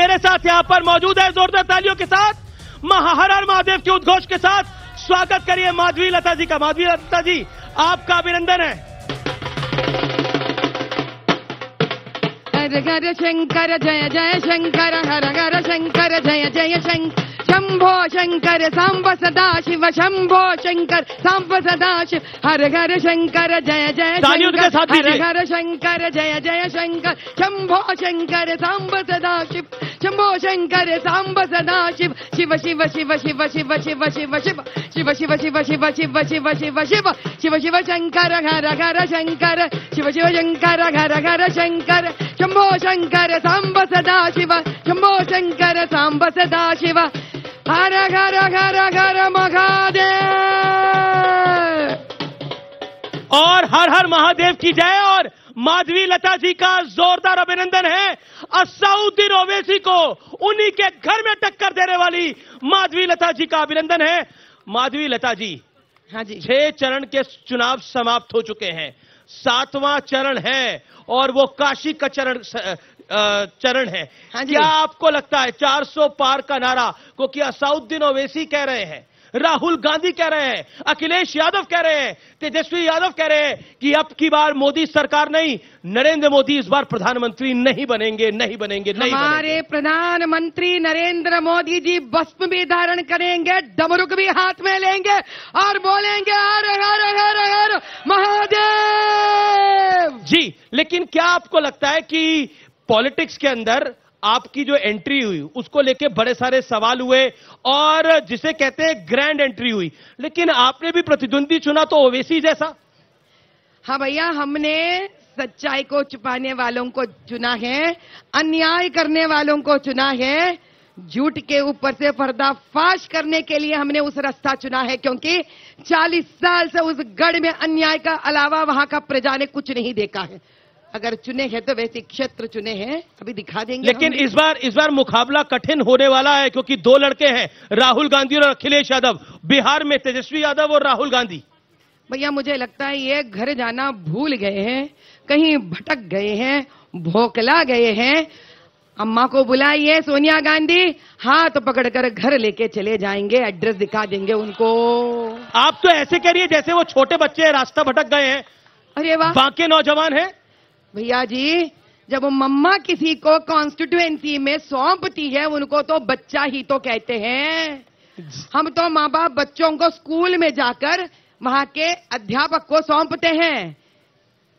मेरे साथ यहाँ पर मौजूद है जोरदार तालियों के साथ महाहरण महादेव के उद्घोष के साथ स्वागत करिए माधवी लता जी का माधवी लता जी आपका अभिनंदन है हर हर शंकर जय जय शंकर हर हर शंकर जय जय शंकर शंभो शंकर सांब सदा शिव शंभो शंकर सांब सदा शिव हर घर शंकर जय जय शंकर हर घर शंकर जय जय शंकर शंभो शंकर सांब सदा शिव शंभो शंकर सांब सदा शिव शिव शिव शिव शिव शिव शिव शिव शिव शिव शिव शिव शिव शिव शिव शिव शिव शिव शिव शंकर हर घर शंकर शिव शिव शंकर हर घर शंकर शंभो शंकर सांब सदा शिव शंभो शंकर सांब सदा शिव हर घर घर घर महादेव और हर हर महादेव की जय और माधवी लता जी का जोरदार अभिनंदन है असउद्दीन ओवैसी को उन्हीं के घर में टक्कर देने वाली माधवी लता जी का अभिनंदन है माधवी लता जी हाँ जी छह चरण के चुनाव समाप्त हो चुके हैं सातवां चरण है और वो काशी का चरण चरण है हाँ क्या आपको लगता है 400 पार का नारा को क्या साउद्दीन ओवैसी कह रहे हैं राहुल गांधी कह रहे हैं अखिलेश यादव कह रहे हैं तेजस्वी यादव कह रहे हैं कि अब की बार मोदी सरकार नहीं नरेंद्र मोदी इस बार प्रधानमंत्री नहीं बनेंगे नहीं बनेंगे नहीं हमारे प्रधानमंत्री नरेंद्र मोदी जी भस्म भी धारण करेंगे डमरुक भी हाथ में लेंगे और बोलेंगे महादेव जी लेकिन क्या आपको लगता है कि पॉलिटिक्स के अंदर आपकी जो एंट्री हुई उसको लेके बड़े सारे सवाल हुए और जिसे कहते हैं ग्रैंड एंट्री हुई लेकिन आपने भी प्रतिद्वंदी चुना तो ओवेसी जैसा हाँ भैया हमने सच्चाई को छुपाने वालों को चुना है अन्याय करने वालों को चुना है झूठ के ऊपर से पर्दाफाश करने के लिए हमने उस रास्ता चुना है क्योंकि 40 साल से उस गढ़ में अन्याय का अलावा वहां का प्रजा ने कुछ नहीं देखा है अगर चुने हैं तो वैसे क्षेत्र चुने हैं अभी दिखा देंगे लेकिन इस बार इस बार मुकाबला कठिन होने वाला है क्योंकि दो लड़के हैं राहुल गांधी और अखिलेश यादव बिहार में तेजस्वी यादव और राहुल गांधी भैया मुझे लगता है ये घर जाना भूल गए हैं कहीं भटक गए हैं भोकला गए हैं अम्मा को बुलाइए सोनिया गांधी हाथ तो पकड़कर घर लेके चले जाएंगे एड्रेस दिखा देंगे उनको आप तो ऐसे करिए जैसे वो छोटे बच्चे रास्ता भटक गए हैं अरे वाह बाकी नौजवान हैं भैया जी जब मम्मा किसी को कॉन्स्टिट्युएंसी में सौंपती है उनको तो बच्चा ही तो कहते हैं हम तो माँ बाप बच्चों को स्कूल में जाकर वहां के अध्यापक को सौंपते हैं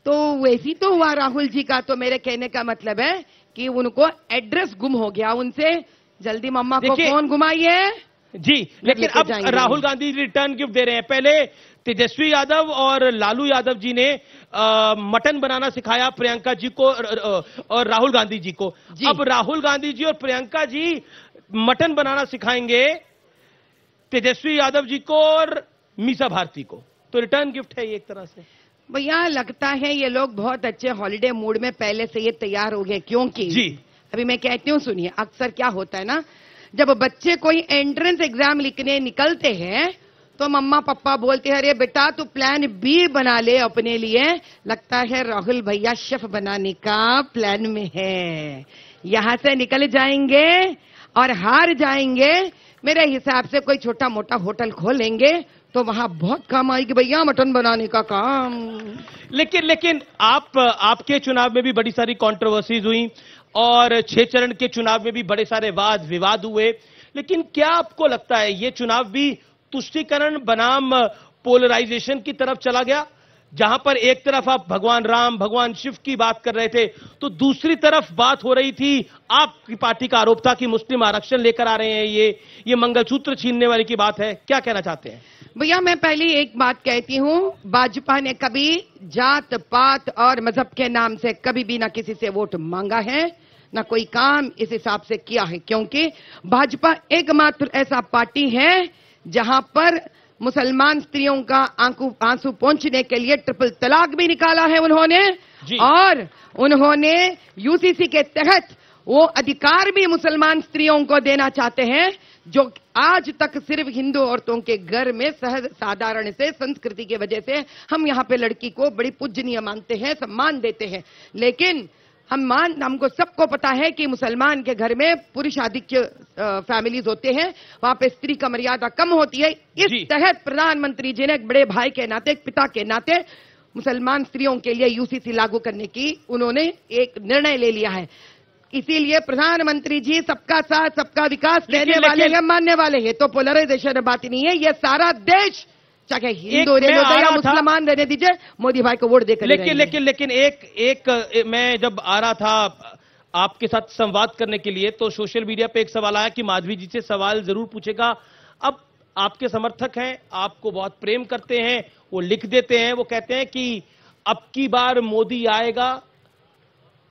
तो वैसी तो हुआ राहुल जी का तो मेरे कहने का मतलब है कि उनको एड्रेस गुम हो गया उनसे जल्दी मम्मा को फोन घुमाइए जी लेकिन अब राहुल गांधी रिटर्न गिफ्ट दे रहे हैं पहले तेजस्वी यादव और लालू यादव जी ने मटन बनाना सिखाया प्रियंका जी को और राहुल गांधी जी को जी। अब राहुल गांधी जी और प्रियंका जी मटन बनाना सिखाएंगे तेजस्वी यादव जी को और मीसा भारती को तो रिटर्न गिफ्ट है ये एक तरह से भैया लगता है ये लोग बहुत अच्छे हॉलीडे मूड में पहले से ये तैयार हो गए क्योंकि जी अभी मैं कहती हूँ सुनिए अक्सर क्या होता है ना जब बच्चे कोई एंट्रेंस एग्जाम लिखने निकलते हैं तो मम्मा पप्पा बोलते हैं अरे बेटा तू प्लान बी बना ले अपने लिए लगता है राहुल भैया शेफ बनाने का प्लान में है यहां से निकल जाएंगे और हार जाएंगे मेरे हिसाब से कोई छोटा मोटा होटल खोलेंगे तो वहां बहुत काम आएगी भैया मटन बनाने का काम लेकिन लेकिन आप आपके चुनाव में भी बड़ी सारी कॉन्ट्रोवर्सीज हुई और छह चरण के चुनाव में भी बड़े सारे वाद विवाद हुए लेकिन क्या आपको लगता है ये चुनाव भी तुष्टिकरण बनाम पोलराइजेशन की तरफ चला गया जहां पर एक तरफ आप भगवान राम भगवान शिव की बात कर रहे थे तो दूसरी तरफ बात हो रही थी आपकी पार्टी का आरोप था कि मुस्लिम आरक्षण लेकर आ रहे हैं ये ये मंगलसूत्र छीनने वाली की बात है क्या कहना चाहते हैं भैया मैं पहले एक बात कहती हूँ भाजपा ने कभी जात पात और मजहब के नाम से कभी भी ना किसी से वोट मांगा है ना कोई काम इस हिसाब से किया है क्योंकि भाजपा एकमात्र ऐसा पार्टी है जहां पर मुसलमान स्त्रियों का आंकू आंसू पहुंचने के लिए ट्रिपल तलाक भी निकाला है उन्होंने और उन्होंने यूसीसी के तहत वो अधिकार भी मुसलमान स्त्रियों को देना चाहते हैं जो आज तक सिर्फ हिंदू औरतों के घर में सहज साधारण से संस्कृति के वजह से हम यहाँ पे लड़की को बड़ी पूजनीय मानते हैं सम्मान देते हैं लेकिन हम मान हमको सबको पता है कि मुसलमान के घर में पुरुष आधिक्य फैमिलीज होते हैं वहां पे स्त्री का मर्यादा कम होती है इस तहत प्रधानमंत्री जी ने एक बड़े भाई के नाते एक पिता के नाते मुसलमान स्त्रियों के लिए यूसीसी लागू करने की उन्होंने एक निर्णय ले लिया है इसीलिए प्रधानमंत्री जी सबका साथ सबका विकास देने वाले हैं मानने वाले हैं तो पोलराइजेशन बात नहीं है ये सारा देश चाहे हिंदू रहने दो या मुसलमान रहने दीजिए मोदी भाई को वोट देकर लेकिन लेकिन लेकिन एक एक मैं जब आ रहा था आपके साथ संवाद करने के लिए तो सोशल मीडिया पे एक सवाल आया कि माधवी जी से सवाल जरूर पूछेगा अब आपके समर्थक हैं आपको बहुत प्रेम करते हैं वो लिख देते हैं वो कहते हैं कि अब की बार मोदी आएगा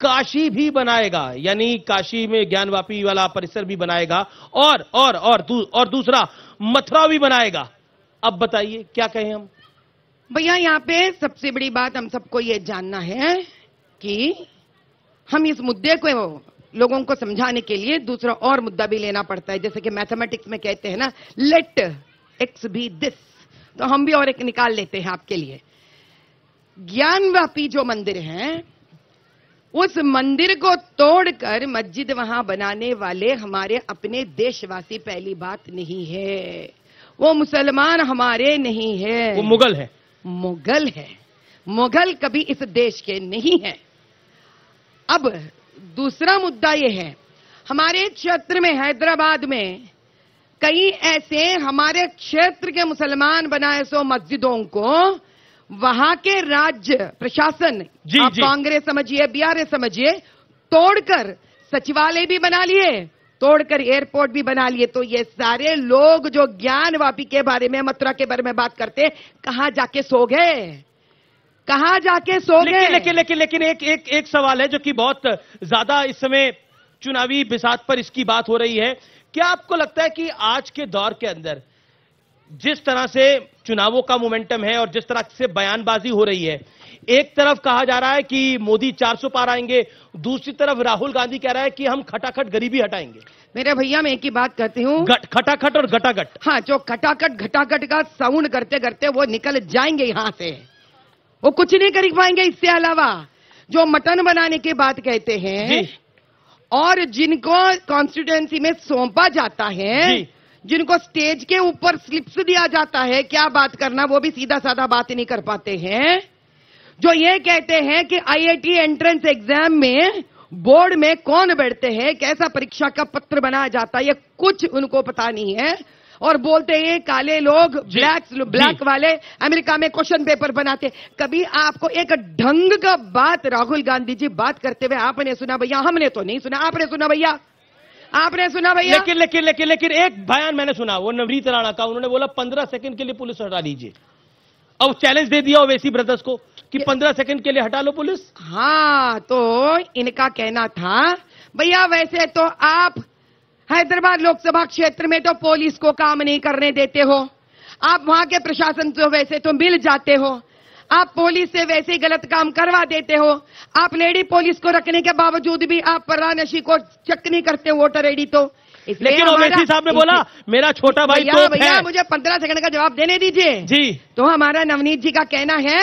काशी भी बनाएगा यानी काशी में ज्ञानवापी वाला परिसर भी बनाएगा और और और दू, और दूसरा मथुरा भी बनाएगा अब बताइए क्या कहें हम भैया यहाँ पे सबसे बड़ी बात हम सबको ये जानना है कि हम इस मुद्दे को लोगों को समझाने के लिए दूसरा और मुद्दा भी लेना पड़ता है जैसे कि मैथमेटिक्स में कहते हैं ना लेट एक्स भी दिस तो हम भी और एक निकाल लेते हैं आपके लिए ज्ञानव्यापी जो मंदिर है उस मंदिर को तोड़कर मस्जिद वहां बनाने वाले हमारे अपने देशवासी पहली बात नहीं है वो मुसलमान हमारे नहीं है वो मुगल है मुगल है मुगल कभी इस देश के नहीं है अब दूसरा मुद्दा यह है हमारे क्षेत्र में हैदराबाद में कई ऐसे हमारे क्षेत्र के मुसलमान बनाए सो मस्जिदों को वहां के राज्य प्रशासन आप कांग्रेस समझिए बिहार समझिए तोड़कर सचिवालय भी बना लिए तोड़कर एयरपोर्ट भी बना लिए तो ये सारे लोग जो ज्ञान वापी के बारे में मथुरा के बारे में बात करते कहां जाके सो गए कहां जाके सो गए लेकिन, लेकिन लेकिन लेकिन एक एक एक सवाल है जो कि बहुत ज्यादा इस समय चुनावी बिसात पर इसकी बात हो रही है क्या आपको लगता है कि आज के दौर के अंदर जिस तरह से चुनावों का मोमेंटम है और जिस तरह से बयानबाजी हो रही है एक तरफ कहा जा रहा है कि मोदी 400 पार आएंगे दूसरी तरफ राहुल गांधी कह रहा है कि हम खटाखट गरीबी हटाएंगे मेरे भैया मैं एक ही बात करती हूँ खटाखट और घटाघट हाँ जो खटाखट घटाखट का साउंड करते करते वो निकल जाएंगे यहाँ से वो कुछ नहीं कर पाएंगे इससे अलावा जो मटन बनाने की बात कहते हैं और जिनको कॉन्स्टिट्युएंसी में सौंपा जाता है जिनको स्टेज के ऊपर स्लिप्स दिया जाता है क्या बात करना वो भी सीधा साधा बात नहीं कर पाते हैं जो ये कहते हैं कि आईआईटी एंट्रेंस एग्जाम में बोर्ड में कौन बैठते हैं कैसा परीक्षा का पत्र बनाया जाता है ये कुछ उनको पता नहीं है और बोलते हैं काले लोग ब्लैक ब्लैक वाले अमेरिका में क्वेश्चन पेपर बनाते कभी आपको एक ढंग का बात राहुल गांधी जी बात करते हुए आपने सुना भैया हमने तो नहीं सुना आपने सुना भैया आपने सुना भैया लेकिन लेकिन लेकिन लेकिन एक बयान मैंने सुना वो नवरीत राणा का उन्होंने बोला पंद्रह सेकंड के लिए पुलिस हटा दीजिए अब चैलेंज दे दिया ओवैसी ब्रदर्स को कि पंद्रह सेकंड के लिए हटा लो पुलिस हाँ तो इनका कहना था भैया वैसे तो आप हैदराबाद लोकसभा क्षेत्र में तो पुलिस को काम नहीं करने देते हो आप वहाँ के प्रशासन से वैसे तो मिल जाते हो आप पुलिस से वैसे ही गलत काम करवा देते हो आप लेडी पुलिस को रखने के बावजूद भी आप परानशी को चेक नहीं करते वोटर आईडी तो लेकिन ओवैसी साहब ने बोला मेरा छोटा भाई भैया मुझे पंद्रह सेकंड का जवाब देने दीजिए जी तो हमारा नवनीत जी का कहना है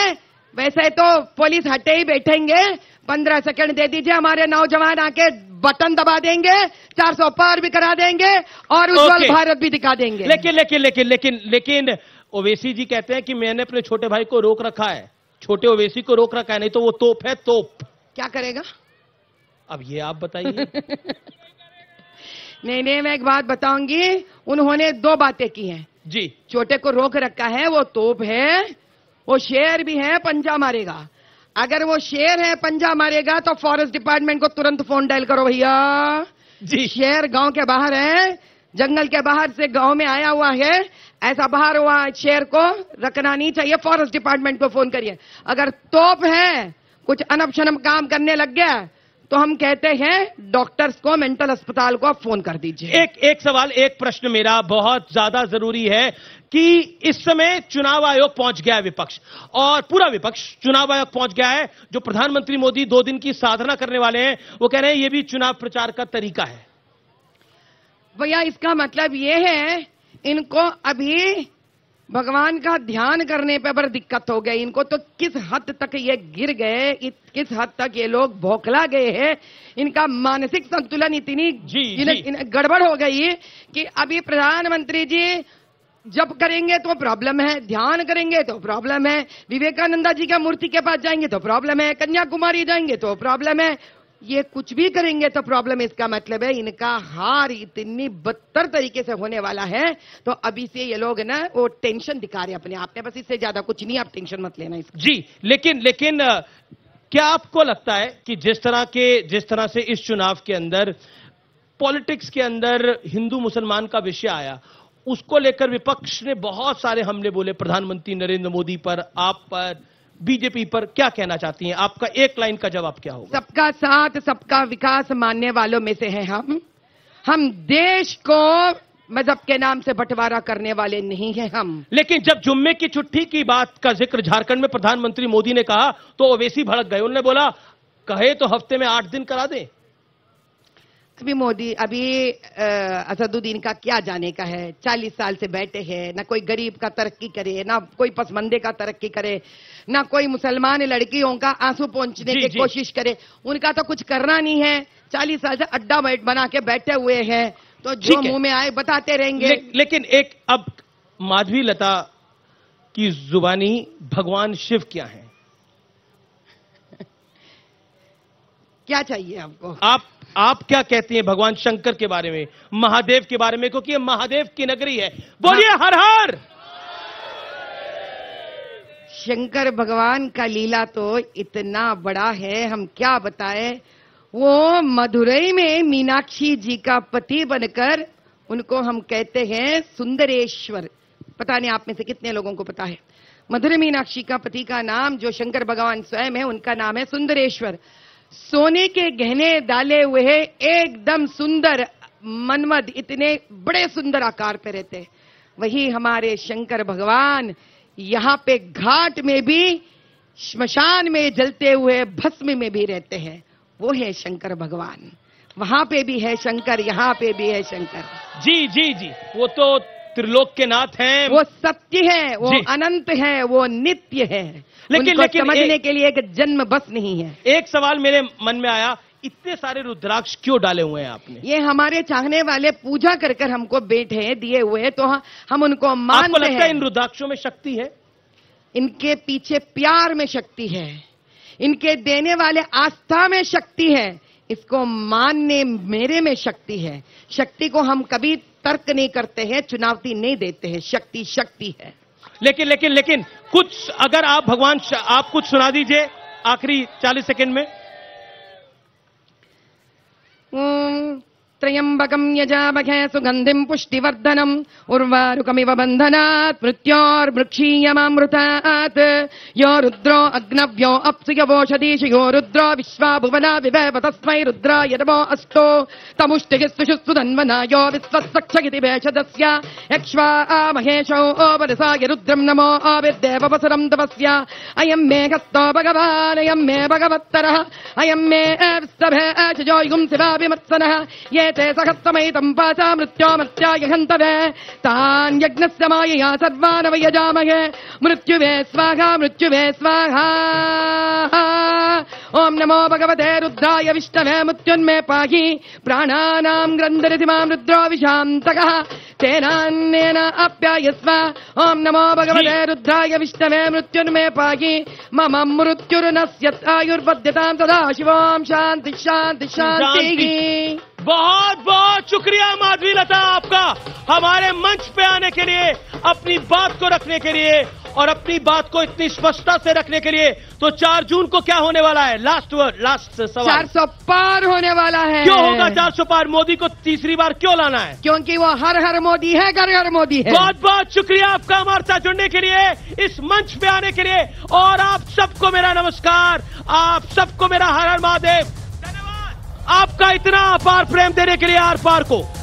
वैसे तो पुलिस हटे ही बैठेंगे पंद्रह सेकंड दे दीजिए हमारे नौजवान आके बटन दबा देंगे चार सौ पार भी करा देंगे और उज्जवल okay. भारत भी दिखा देंगे लेकिन लेकिन लेकिन लेकिन लेकिन ओवेसी जी कहते हैं कि मैंने अपने छोटे भाई को रोक रखा है छोटे ओवेसी को रोक रखा है नहीं तो वो तोप है तोप क्या करेगा अब ये आप बताइए नहीं नहीं मैं एक बात बताऊंगी उन्होंने दो बातें की हैं जी छोटे को रोक रखा है वो तोप है वो शेर भी है पंजा मारेगा अगर वो शेर है पंजा मारेगा तो फॉरेस्ट डिपार्टमेंट को तुरंत फोन डायल करो भैया जी शेर गांव के बाहर है जंगल के बाहर से गांव में आया हुआ है ऐसा बाहर हुआ शेर को रखना नहीं चाहिए फॉरेस्ट डिपार्टमेंट को फोन करिए अगर तोप है कुछ अनप शनब काम करने लग गया तो हम कहते हैं डॉक्टर्स को मेंटल अस्पताल को आप फोन कर दीजिए एक एक सवाल एक प्रश्न मेरा बहुत ज्यादा जरूरी है कि इस समय चुनाव आयोग पहुंच गया है विपक्ष और पूरा विपक्ष चुनाव आयोग पहुंच गया है जो प्रधानमंत्री मोदी दो दिन की साधना करने वाले हैं वो कह रहे हैं ये भी चुनाव प्रचार का तरीका है भैया इसका मतलब ये है इनको अभी भगवान का ध्यान करने पे पर दिक्कत हो गई इनको तो किस हद तक ये गिर गए किस हद तक ये लोग भौखला गए हैं इनका मानसिक संतुलन इतनी गड़बड़ हो गई कि अभी प्रधानमंत्री जी जब करेंगे तो प्रॉब्लम है ध्यान करेंगे तो प्रॉब्लम है विवेकानंदा जी का मूर्ति के पास जाएंगे तो प्रॉब्लम है कन्याकुमारी जाएंगे तो प्रॉब्लम है ये कुछ भी करेंगे तो प्रॉब्लम इसका मतलब है इनका हार इतनी बदतर तरीके से होने वाला है तो अभी से ये लोग ना वो टेंशन दिखा रहे अपने आप में बस इससे ज्यादा कुछ नहीं आप टेंशन मत लेना इसका जी लेकिन लेकिन क्या आपको लगता है कि जिस तरह के जिस तरह से इस चुनाव के अंदर पॉलिटिक्स के अंदर हिंदू मुसलमान का विषय आया उसको लेकर विपक्ष ने बहुत सारे हमले बोले प्रधानमंत्री नरेंद्र मोदी पर आप पर बीजेपी पर क्या कहना चाहती हैं आपका एक लाइन का जवाब क्या होगा सबका साथ सबका विकास मानने वालों में से हैं हम हम देश को मजहब के नाम से बंटवारा करने वाले नहीं हैं हम लेकिन जब जुम्मे की छुट्टी की बात का जिक्र झारखंड में प्रधानमंत्री मोदी ने कहा तो ओवैसी भड़क गए उन्होंने बोला कहे तो हफ्ते में आठ दिन करा दें भी मोदी अभी असदुद्दीन का क्या जाने का है चालीस साल से बैठे हैं ना कोई गरीब का तरक्की करे ना कोई पसमंदे का तरक्की करे ना कोई मुसलमान लड़कियों का आंसू पहुंचने की कोशिश करे उनका तो कुछ करना नहीं है चालीस साल से अड्डा बैठ बना के बैठे हुए हैं तो जो मुंह में आए बताते रहेंगे ले, लेकिन एक अब माधवी लता की जुबानी भगवान शिव क्या है क्या चाहिए आपको आप आप क्या कहती हैं भगवान शंकर के बारे में महादेव के बारे में क्योंकि महादेव की नगरी है बोलिए हाँ। हर हर शंकर भगवान का लीला तो इतना बड़ा है हम क्या बताएं वो मदुरई में मीनाक्षी जी का पति बनकर उनको हम कहते हैं सुंदरेश्वर पता नहीं आप में से कितने लोगों को पता है मधुर मीनाक्षी का पति का नाम जो शंकर भगवान स्वयं है उनका नाम है सुंदरेश्वर सोने के गहने डाले हुए हैं एकदम सुंदर मनमद इतने बड़े सुंदर आकार पे रहते हैं वही हमारे शंकर भगवान यहाँ पे घाट में भी श्मशान में जलते हुए भस्म में भी रहते हैं वो है शंकर भगवान वहां पे भी है शंकर यहाँ पे भी है शंकर जी जी जी वो तो त्रिलोक के नाथ हैं वो सत्य है वो अनंत है वो नित्य है लेकिन लेकिन समझने के लिए एक जन्म बस नहीं है एक सवाल मेरे मन में आया इतने सारे रुद्राक्ष क्यों डाले हुए हैं आपने ये हमारे चाहने वाले पूजा कर कर हमको बैठे दिए हुए तो हम उनको मानते आपको लगता है इन रुद्राक्षों में शक्ति है इनके पीछे प्यार में शक्ति है इनके देने वाले आस्था में शक्ति है इसको मानने मेरे में शक्ति है शक्ति को हम कभी तर्क नहीं करते हैं चुनौती नहीं देते हैं शक्ति शक्ति है लेकिन लेकिन लेकिन कुछ अगर आप भगवान आप कुछ सुना दीजिए आखिरी चालीस सेकेंड में त्र्यम्बकं यजामहे सुगन्धिं पुष्टिवर्धनम उर्वारुकमिव बन्धनात् मृत्योर्वृक्षीयमामृतात् यो रुद्रो अग्नव्यो अप्सुयवोषधीषु यो रुद्रो विश्वा भुवना विवेव तस्मै रुद्राय नमो अस्तु तमुष्टिः सुषुस्तु धन्वनायो विश्वसक्षगिति भेषदस्य यक्ष्वा आ महेशौ नमो आविर्देववसरं तपस्य अयं मे हस्तो भगवानयं मे भगवत्तरः अयं मे विस्तभे शजो युगुं शिवाभिमत्सनः ये चेसहस्तमयितम् वाचा मृत्योमत्यायहन्तवे तान् यज्ञस्य मायया सर्वानवयजामहे मृत्युवे स्वाहा मृत्युवे स्वाहा ॐ नमो भगवते रुद्राय विष्णवे मृत्युन्मे पाहि प्राणानाम् ग्रन्थरिधिमां रुद्रो विशान्तकः तेनान्येन अप्यायस्व ॐ नमो भगवते रुद्राय विष्णवे मृत्युन्मे पाहि मम मृत्युर्नस्यत् आयुर्पद्यतां सदा शिवां शान्ति शान्ति शान्तिः बहुत बहुत शुक्रिया माधवी लता आपका हमारे मंच पे आने के लिए अपनी बात को रखने के लिए और अपनी बात को इतनी स्पष्टता से रखने के लिए तो चार जून को क्या होने वाला है लास्ट वर्ड लास्ट सवाल चार सौ पार होने वाला है क्यों होगा चार सौ पार मोदी को तीसरी बार क्यों लाना है क्योंकि वो हर हर मोदी है घर घर मोदी है बहुत बहुत शुक्रिया आपका हमारे साथ जुड़ने के लिए इस मंच पे आने के लिए और आप सबको मेरा नमस्कार आप सबको मेरा हर हर महादेव आपका इतना अपार पार प्रेम देने के लिए आर पार को